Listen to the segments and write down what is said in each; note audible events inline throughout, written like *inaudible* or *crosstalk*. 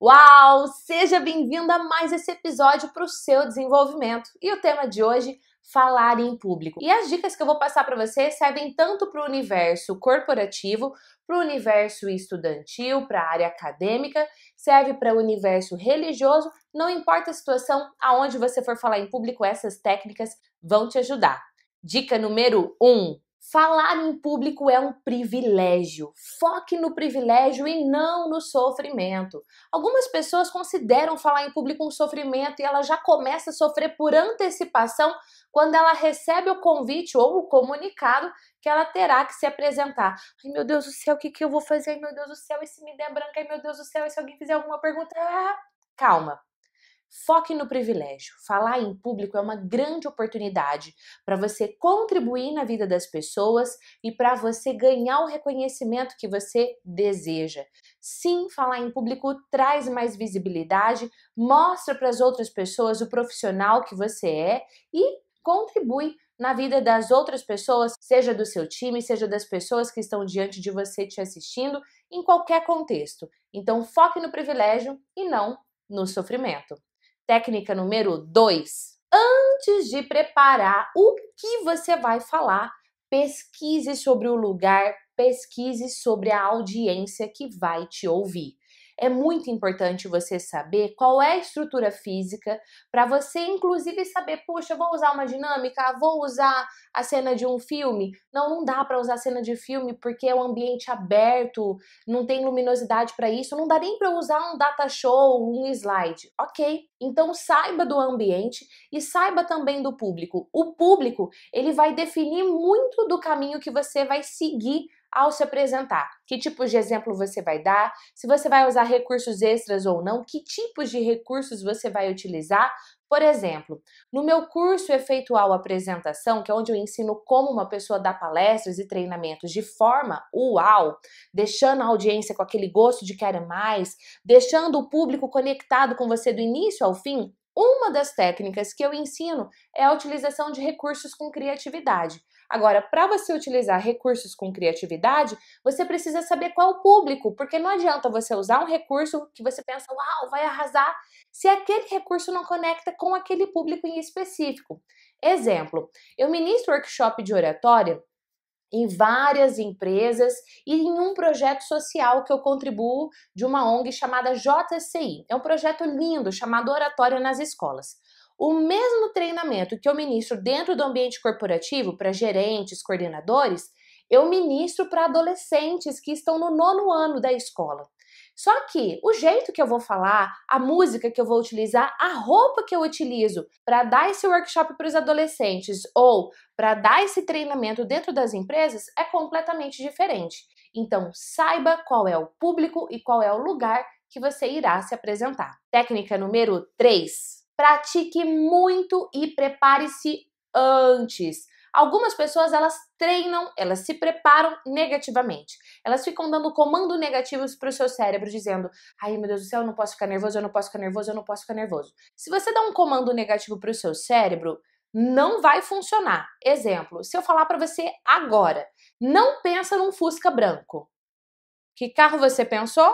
Uau! Seja bem-vinda a mais esse episódio para o seu desenvolvimento. E o tema de hoje, falar em público. E as dicas que eu vou passar para você servem tanto para o universo corporativo, para o universo estudantil, para a área acadêmica, serve para o universo religioso, não importa a situação, aonde você for falar em público, essas técnicas vão te ajudar. Dica número 1: um, Falar em público é um privilégio. Foque no privilégio e não no sofrimento. Algumas pessoas consideram falar em público um sofrimento e ela já começa a sofrer por antecipação quando ela recebe o convite ou o comunicado que ela terá que se apresentar. Ai meu Deus do céu, o que, que eu vou fazer? Ai meu Deus do céu, e se me der branca? Ai meu Deus do céu, e se alguém fizer alguma pergunta? Ah, calma, Foque no privilégio. Falar em público é uma grande oportunidade para você contribuir na vida das pessoas e para você ganhar o reconhecimento que você deseja. Sim, falar em público traz mais visibilidade, mostra para as outras pessoas o profissional que você é e contribui na vida das outras pessoas, seja do seu time, seja das pessoas que estão diante de você te assistindo, em qualquer contexto. Então, foque no privilégio e não no sofrimento. Técnica número 2. Antes de preparar o que você vai falar, pesquise sobre o lugar, pesquise sobre a audiência que vai te ouvir é muito importante você saber qual é a estrutura física para você, inclusive, saber, puxa, vou usar uma dinâmica, vou usar a cena de um filme. Não, não dá para usar a cena de filme porque é um ambiente aberto, não tem luminosidade para isso, não dá nem para usar um data show, um slide. OK? Então saiba do ambiente e saiba também do público. O público, ele vai definir muito do caminho que você vai seguir ao se apresentar. Que tipos de exemplo você vai dar? Se você vai usar recursos extras ou não? Que tipos de recursos você vai utilizar? Por exemplo, no meu curso efetual Apresentação, que é onde eu ensino como uma pessoa dá palestras e treinamentos de forma uau, deixando a audiência com aquele gosto de querer mais, deixando o público conectado com você do início ao fim, uma das técnicas que eu ensino é a utilização de recursos com criatividade. Agora, para você utilizar recursos com criatividade, você precisa saber qual o público, porque não adianta você usar um recurso que você pensa, uau, vai arrasar, se aquele recurso não conecta com aquele público em específico. Exemplo, eu ministro workshop de oratória em várias empresas e em um projeto social que eu contribuo de uma ONG chamada JCI. É um projeto lindo chamado Oratório nas Escolas. O mesmo treinamento que eu ministro dentro do ambiente corporativo para gerentes, coordenadores, eu ministro para adolescentes que estão no nono ano da escola. Só que o jeito que eu vou falar, a música que eu vou utilizar, a roupa que eu utilizo para dar esse workshop para os adolescentes ou para dar esse treinamento dentro das empresas é completamente diferente. Então, saiba qual é o público e qual é o lugar que você irá se apresentar. Técnica número 3: pratique muito e prepare-se antes. Algumas pessoas elas treinam, elas se preparam negativamente. Elas ficam dando comandos negativos para o seu cérebro, dizendo: ai meu Deus do céu, eu não posso ficar nervoso, eu não posso ficar nervoso, eu não posso ficar nervoso. Se você dá um comando negativo para o seu cérebro, não vai funcionar. Exemplo: se eu falar para você agora, não pensa num Fusca branco. Que carro você pensou?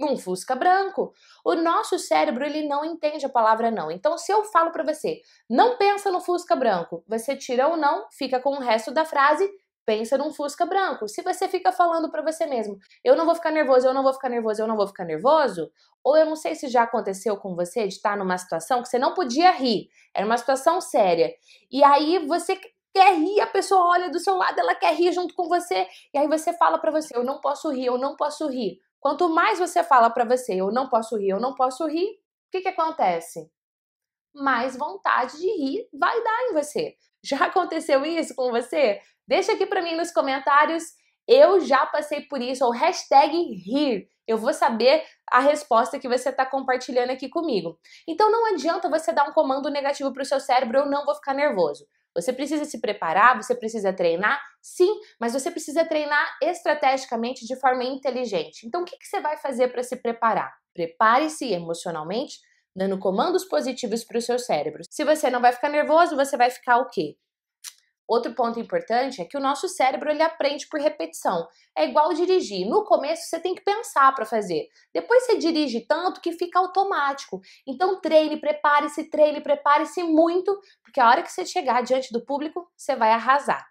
num Fusca branco. O nosso cérebro ele não entende a palavra não. Então, se eu falo para você, não pensa no Fusca branco, você tira ou não, fica com o resto da frase, pensa num Fusca branco. Se você fica falando para você mesmo, eu não vou ficar nervoso, eu não vou ficar nervoso, eu não vou ficar nervoso, ou eu não sei se já aconteceu com você de estar tá numa situação que você não podia rir, era uma situação séria. E aí você quer rir, a pessoa olha do seu lado, ela quer rir junto com você, e aí você fala para você, eu não posso rir, eu não posso rir. Quanto mais você fala para você, eu não posso rir, eu não posso rir, o que, que acontece? Mais vontade de rir vai dar em você. *laughs* Já aconteceu isso com você? Deixa aqui para mim nos comentários. Eu já passei por isso, ou hashtag rir. Eu vou saber a resposta que você está compartilhando aqui comigo. Então não adianta você dar um comando negativo para o seu cérebro, eu não vou ficar nervoso. Você precisa se preparar, você precisa treinar, sim, mas você precisa treinar estrategicamente de forma inteligente. Então, o que, que você vai fazer para se preparar? Prepare-se emocionalmente, dando comandos positivos para o seu cérebro. Se você não vai ficar nervoso, você vai ficar o quê? Outro ponto importante é que o nosso cérebro ele aprende por repetição. É igual dirigir. No começo você tem que pensar para fazer. Depois você dirige tanto que fica automático. Então treine, prepare-se, treine, prepare-se muito, porque a hora que você chegar diante do público, você vai arrasar.